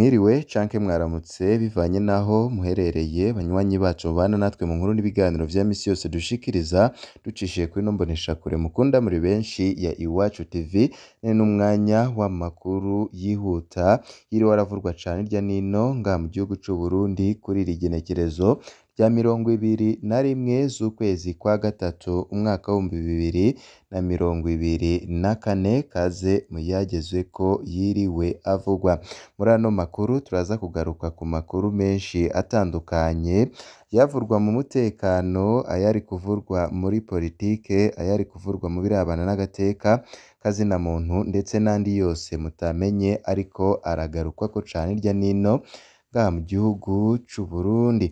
Mwiriwe canke mwaramutse bivanye n'aho muherereye banywanyi bacu bana natwe mu nkuru n'ibiganiro bya misi yose dushikiriza ducishiye kuri ino mboneshakure mukunda muri benshi ya Iwacu TV none n'umwanya w'amakuru yihuta yiriwe aravurwa cane irya nino ngaha mu gihugu c'u Burundi kuri iri genekerezo rya mirongo ibiri na rimwe z'ukwezi kwa gatatu umwaka w'ibihumbi bibiri na mirongo ibiri na kane kaze muyageze ko yiriwe avugwa muri ano makuru turaza kugaruka ku makuru menshi atandukanye yavurwa mu mutekano ayari kuvurwa muri politike ayari kuvurwa mu birebana n'agateka kazina muntu ndetse n'andi yose mutamenye ariko aragarukwa ko cyane hirya n'ino bwa mu gihugu cy'u Burundi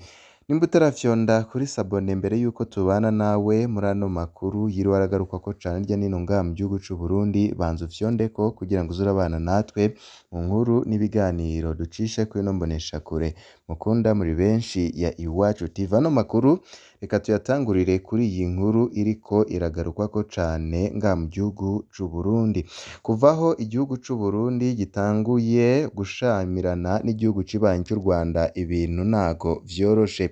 Nimba utaravyonda kuri Sabone mbere yuko tubana nawe muri ano makuru yiriwe aragaruka ko cane hirya n'ino ngaha mu gihugu c'u Burundi banza uvyondeko kugira ngo uze urabana natwe mu nkuru n'ibiganiro ducishe kuri ino mboneshakure. mukunda muri benshi ya Iwacu TV ano makuru reka tuyatangurire kuri iyi nkuru iriko ko cane nga mu gihugu cy’u Burundi kuvaho igihugu cy’u Burundi gitanguye gushamirana n'igihugu cibanyi cy'u Rwanda ibintu ntago vyoroshe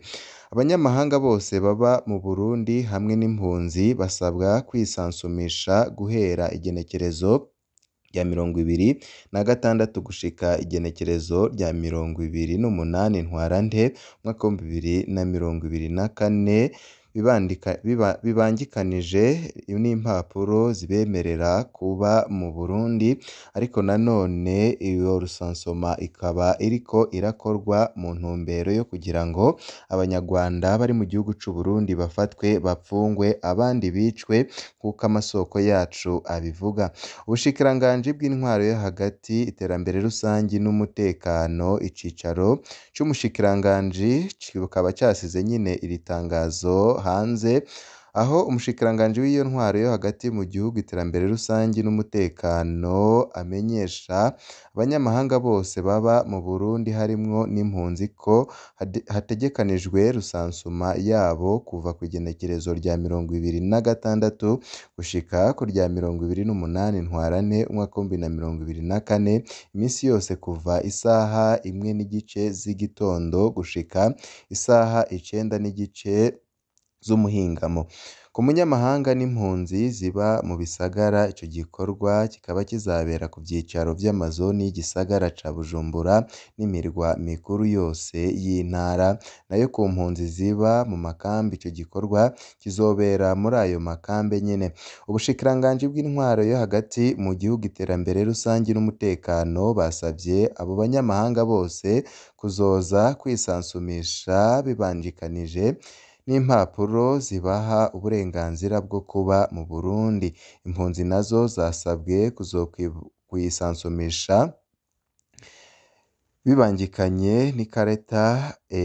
abanyamahanga bose baba mu Burundi hamwe n'impunzi basabwa kwisansumisha guhera igenekerezo rya mirongo ibiri na gatandatu gushika igenekerezo rya mirongo ibiri n'umunani ntwarante umwaka w'ibihumbi bibiri na mirongo ibiri na kane bibangikanije n'impapuro zibemerera kuba mu Burundi ariko nanone iyo rusansoma ikaba iriko irakorwa mu ntumbero yo kugira ngo Abanyarwanda bari mu gihugu cy'u Burundi bafatwe bapfungwe abandi bicwe nk'uko amasoko yacu abivuga. Ubushikiranganji bw'Intwaro yo Hagati, Iterambere rusange n'Umutekano, icicaro cyumushikiranganji kikaba cyasize nyine iri tangazo. hanze aho umushikiranganji w'iyo ntwaro yo hagati mu gihugu iterambere rusange n'umutekano amenyesha abanyamahanga bose baba mu Burundi harimwo n'impunzi ko hategekanijwe rusansuma yabo kuva ku igenekerezo rya mirongo ibiri na gatandatu gushika ku rya mirongo ibiri n'umunani ntwarane umwaka w'ibihumbi na mirongo ibiri na kane iminsi yose kuva isaha imwe n'igice z'igitondo gushika isaha icyenda n'igice z'umuhingamo. Ku munyamahanga n'impunzi ziba mu Bisagara icyo gikorwa kikaba kizabera ku byicaro by'amazu y'igisagara cya Bujumbura n'imirwa mikuru yose y'intara, nayo ku mpunzi ziba mu makambi icyo gikorwa kizobera muri ayo makambi nyine. Ubushikiranganji bw'Intwaro yo hagati mu gihugu Iterambere rusange n'Umutekano basabye abo banyamahanga bose kuzoza kwisansumisha bibanjikanije. n'impapuro zibaha uburenganzira bwo kuba mu Burundi impunzi nazo zasabwe kuyisansumisha bibangikanye n'ikarita e,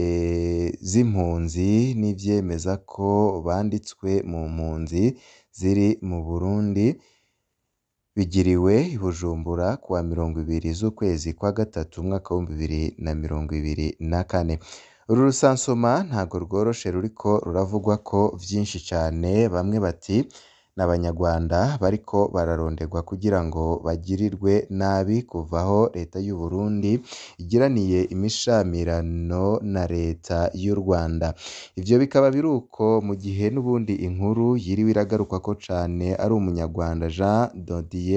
z'impunzi n'ibyemeza ko banditswe mu mpunzi ziri mu Burundi bigiriwe i Bujumbura kuwa mirongo ibiri z'ukwezi kwa gatatu umwaka w'ibihumbi bibiri na mirongo ibiri na kane. Uru rusansuma ntabwo rworoshe ruriko ruravugwa ko byinshi cyane bamwe bati n'abanyarwanda bariko bararonderwa kugira ngo bagirirwe nabi kuva aho leta y'u Burundi igiraniye imishamirano na leta y'u Rwanda ibyo bikaba biruko mu gihe n'ubundi inkuru yiriwe ko cane ari umunyarwanda Jean de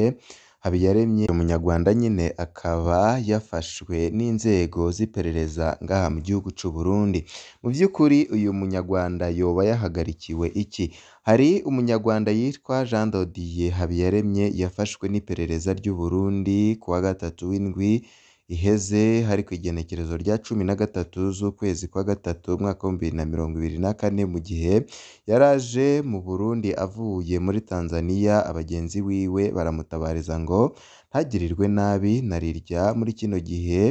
Habiyaremye umunyarwanda nyine akaba yafashwe n'inzego z'iperereza ngaha mu gihugu cy'u Burundi, mu by'ukuri uyu munyarwanda yoba yahagarikiwe iki? Hari umunyarwanda yitwa Jean de Habiyaremye yafashwe n'iperereza ry'u Burundi kuwa gatatu w'indwi. iheze hari ku igenekerezo rya cumi na gatatu z'ukwezi kwa gatatu umwaka w'ibihumbi bibiri na mirongo ibiri na kane mu gihe yari aje mu Burundi avuye muri Tanzania abagenzi wiwe baramutabariza ngo ntagirirwe nabi narirya muri kino gihe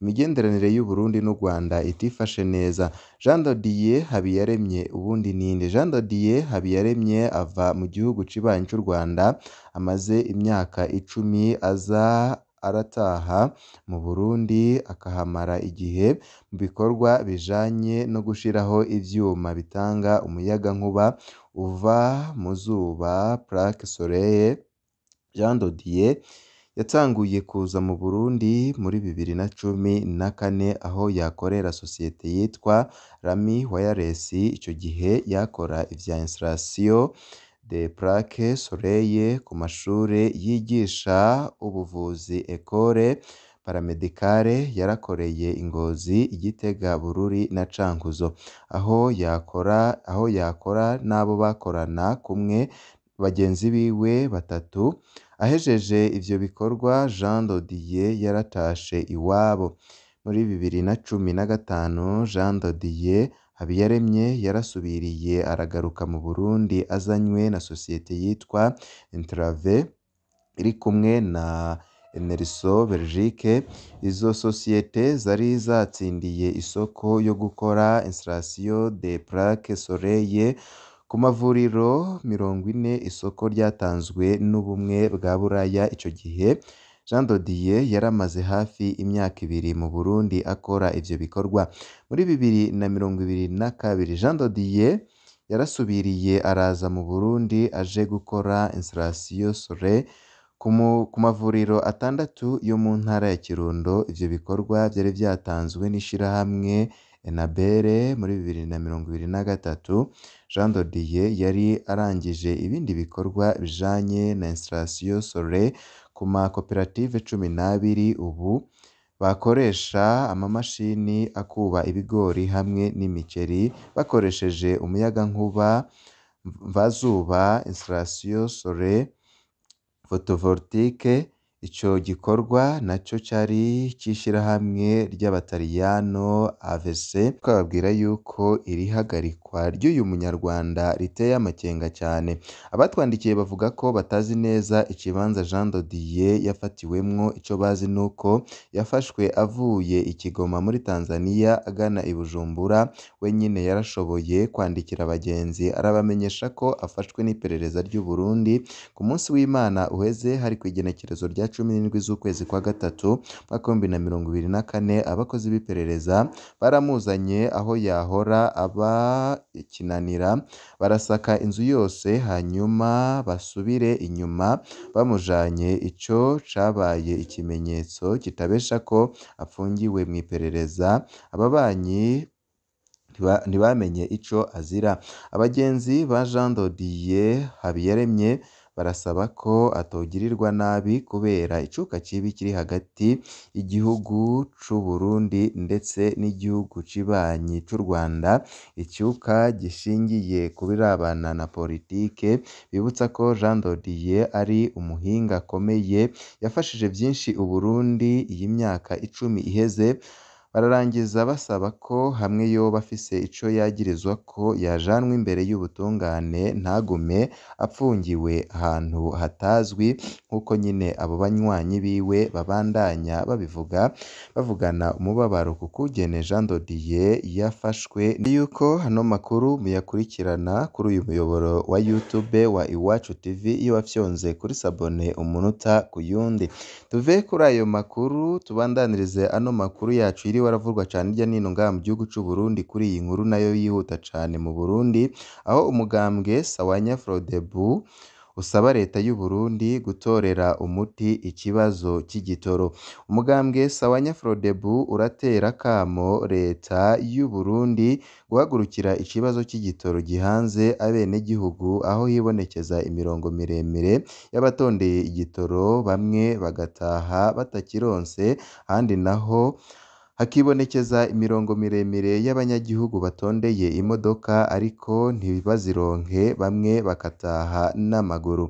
imigenderanire y'u Burundi n'u Rwanda itifashe neza Jean de Habiyaremye ubundi ninde Jean de Habiyaremye ava mu gihugu cibanyi cy'u Rwanda amaze imyaka icumi aza arataha mu Burundi akahamara igihe mu bikorwa bijanye no gushiraho ibyuma bitanga umuyagankuba uva mu zuba plaque solaire Jean de yatanguye kuza mu Burundi muri bibiri na cumi na kane aho yakorera sosiyete yitwa Lamy Wireless icyo gihe yakora ibya installation de plaque soleil ku mashuri yigisha ubuvuzi Ecole paramedicale yarakoreye Ingozi, Gitega, Bururi na Cankuzo, aho yakora aho yakora n'abo bakorana kumwe bagenzi biwe batatu, ahejeje ibyo bikorwa Jean de yaratashe iwabo. Muri bibiri na cumi na gatanu Jean de Habiyaremye yarasubiriye aragaruka mu Burundi azanywe na sosiyete yitwa Entrave iri kumwe na Enerso Belgique, izo sosiyete zari zatsindiye isoko yo gukora installation de plaque soleil ku mavuriro mirongo ine, isoko ryatanzwe n'Ubumwe bwa Buraya icyo gihe. Jean de Dieu yari amaze hafi imyaka ibiri mu Burundi akora ibyo bikorwa muri bibiri na mirongo ibiri na kabiri Jean de Dieu yarasubiriye araza mu Burundi aje gukora installation Sore ku mavuriro atandatu yo mu ntara ya Kirundo ivyo bikorwa vyari vyatanzwe n'ishirahamwe Enabere muri bibiri na mirongo ibiri na gatatu Jean de Dieu yari arangije ibindi bikorwa bijanye na installation Sore, ku makoperative cumi n'abiri ubu bakoresha amamashini akuba ibigori hamwe n'imiceri bakoresheje umuyagankuba, mvazuba, installation sore photovoltaique, icyo gikorwa nacyo cyari cy'ishyirahamwe ry'Abataliyano AVC, twababwira yuko iri hagarikwa. iyicwa ry'uyu munyarwanda riteye amakenga cyane abatwandikiye bavuga ko batazi neza ikibanza Jean de Dieu yafatiwemwo icyo bazi nuko yafashwe avuye i Kigoma muri Tanzania agana i Bujumbura wenyine yarashoboye kwandikira bagenzi arabamenyesha ko afashwe n'iperereza ry'u Burundi ku munsi w'Imana uheze hari ku igenekerezo rya cumi n'indwi z'ukwezi kwa gatatu mwaka w'ibihumbi na mirongo ibiri na kane abakozi b'iperereza baramuzanye aho yahora aba ikinanira barasaka inzu yose hanyuma basubire inyuma bamujanye icyo cabaye ikimenyetso kitabesha ko afungiwe mu mw'iperereza ababanyi ntibamenye icyo azira abagenzi ba Jean de Dieu Habiyaremye barasaba ko atogirirwa nabi kubera icuka kibi kiri hagati y'igihugu c'u Burundi ndetse n'igihugu kibanyi c'u Rwanda icyuka gishingiye ku birebana na politike bibutsa ko Jean de ari umuhinga akomeye yafashije byinshi u Burundi iyi myaka icumi iheze bararangiza basaba ko hamwe yoba afise ico yagirizwa ko yajanwe imbere y'ubutungane ntagume apfungiwe ahantu hatazwi nk'uko nyine abo banywanyi biwe babandanya babivuga bavugana umubabaro kukugene Jean de Dieu yafashwe yuko hano makuru muyakurikirana kuri uyu muyoboro wa YouTube wa Iwacu TV iyo wafyonze kuri sabone umunota ku yundi tuve kuri ayo makuru tubandanirize ano makuru yacu iri baravurwa cyane hirya no hino ngaha mu gihugu cy'u Burundi kuri iyi nkuru nayo yihuta cyane mu Burundi aho umugambwe Sawanya Frodebu usaba leta y'u Burundi gutorera umuti ikibazo cy'igitoro umugambwe Sawanya Frodebu uratera kamo leta y'u Burundi guhagurukira ikibazo cy'igitoro gihanze abenegihugu aho hibonekeza imirongo miremire y'abatondeye igitoro bamwe bagataha batakironse ahandi naho hakibonekeza imirongo miremire y'abanyagihugu batondeye imodoka ariko ntibazironke bamwe bakataha n'amaguru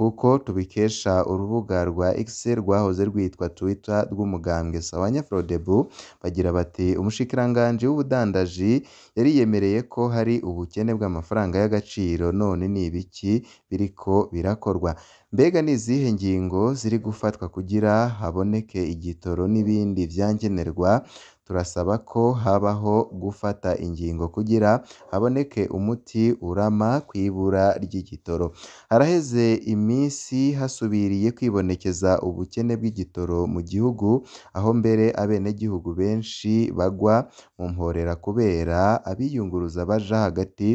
nk'uko tubikesha urubuga rwa X rwahoze rwitwa Twitter rw'umugambwe Sabanya Frodebu bagira bati “Umushikiranganji w'ubudandaji yari yemereye ko hari ubukene bw'amafaranga y'agaciro none ni ibiki biriko birakorwa mbega ni izihe ngingo ziri gufatwa kugira haboneke igitoro n'ibindi byangenerwa. turasaba ko habaho gufata ingingo kugira haboneke umuti urama ku ibura ry'igitoro haraheze iminsi hasubiriye kwibonekeza ubukene bw'igitoro mu gihugu aho mbere abenegihugu benshi bagwa mu mporera kubera abiyunguruza baja hagati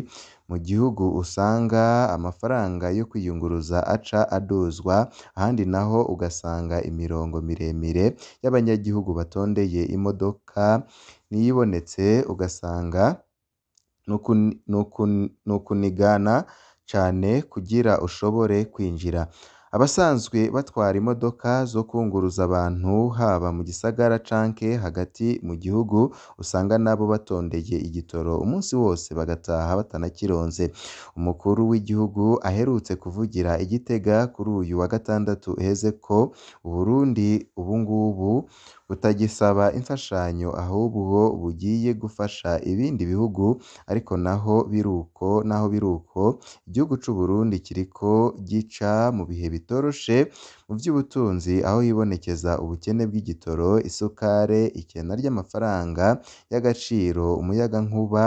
Mu gihugu usanga amafaranga yo kwiyunguruza aca aduzwa ahandi naho ugasanga imirongo miremire y'abanyagihugu batondeye imodoka n'iyibonetse ugasanga ni ukunigana cyane kugira ushobore kwinjira. Abasanzwe batwara imodoka zo kunguruza abantu haba mu gisagara canke hagati mu gihugu usanga nabo batondeye igitoro umunsi wose bagataha batanakironze. Umukuru w'igihugu aherutse kuvugira igitega kuri uyu wa Gatandatu uheze ko Burundi ubu ngubu butagisaba imfashanyo ahubwo bugiye gufasha ibindi bihugu ariko naho biri uko igihugu cy'u Burundi kiriko gica mu bihe bitoroshe mu by’ubutunzi aho hibonekeza ubukene bw'igitoro, isukare, ikena ry'amafaranga y'agaciro, umuyaga umuyagankuba.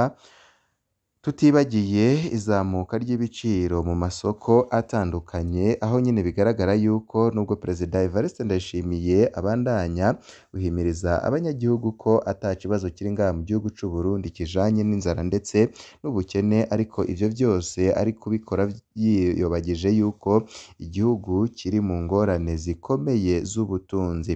tutibagiye izamuka ry'ibiciro mu masoko atandukanye aho nyine bigaragara yuko nubwo Perezida Evariste Ndayishimiye abandanya guhimiriza abanyagihugu ko ata kibazo kiri ngaha mu gihugu cy'u Burundi kijanye n'inzara ndetse n'ubukene ariko ibyo byose ari kubikora yiyobagije yuko igihugu kiri mu ngorane zikomeye z'ubutunzi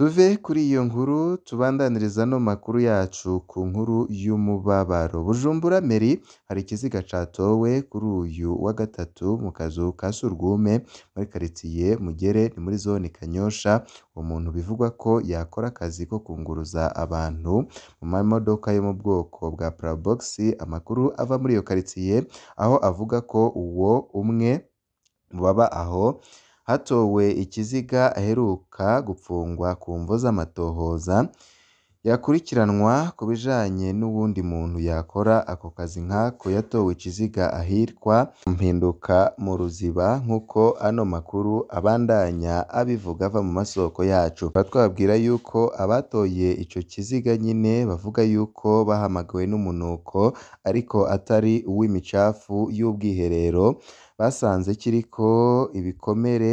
Tuve kuri iyo nkuru tubandaniriza no makuru yacu ku nkuru y'umubabaro. Bujumbura Meri hari ikiziga catowe kuri uyu wa gatatu mu kazu ka surwume muri karitsiye Mugere ni muri zone Kanyosha, umuntu bivugwa ko yakora akazi ko kunguruza abantu mu mamodoka yo mu bwoko bwa Probox, amakuru ava muri iyo karitsiye aho avuga ko uwo umwe baba aho hatowe Ikiziga aheruka gufungwa ku mvo z'amatohoza yakurikiranwa ku bijanye n'uwundi muntu yakora ako kazi nk'ako yatowe Ikiziga ahirwa Mpinduka mu Ruziba nk'uko ano makuru abandanya abivuga ava mu masoko yacu tukaba yuko abatoye icyo kiziga nyine bavuga yuko bahamagawe n'umunuko ariko atari uw'imicafu y'ubwiherero basanze kiriko ibikomere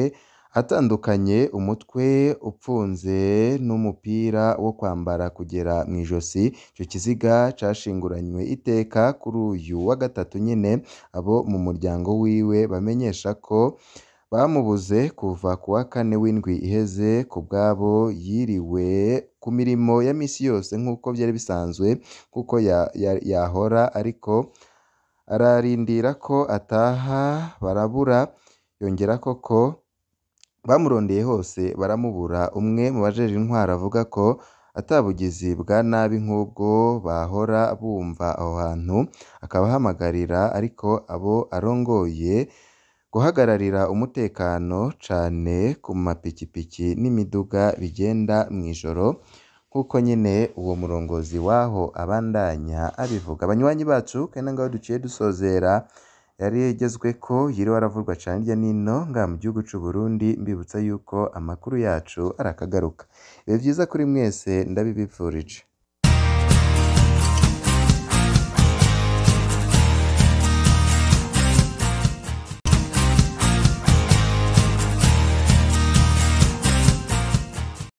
atandukanye umutwe upfunze n'umupira wo kwambara kugera mu ijosi icyo kiziga cashinguranywe iteka kuri uyu wa gatatu nyine abo mu muryango wiwe bamenyesha ko bamubuze kuva ku wa kane w'indwi iheze ku bwabo yiriwe ku mirimo ya misi yose nk'uko byari bisanzwe kuko yahora ariko ararindira ko ataha barabura yongera koko bamurondeye hose baramubura umwe mu bajejwe intwaro avuga ko atabugizi bwa nabi nk'ubwo bahora bumva aho hantu akaba ahamagarira ariko abo arongoye guhagararira umutekano cane ku mapikipiki n'imiduga bigenda ijoro. nk'uko nyine uwo murongozi w'aho abandanya abivuga abanywanyi bacu kandi ngaho duciye dusozera yari yagezwe ko yiriwe aravurwa cyane hirya n'ino nga mu gihugu cy'u Burundi mbibutsa yuko amakuru yacu arakagaruka biba byiza kuri mwese ndabibipfurije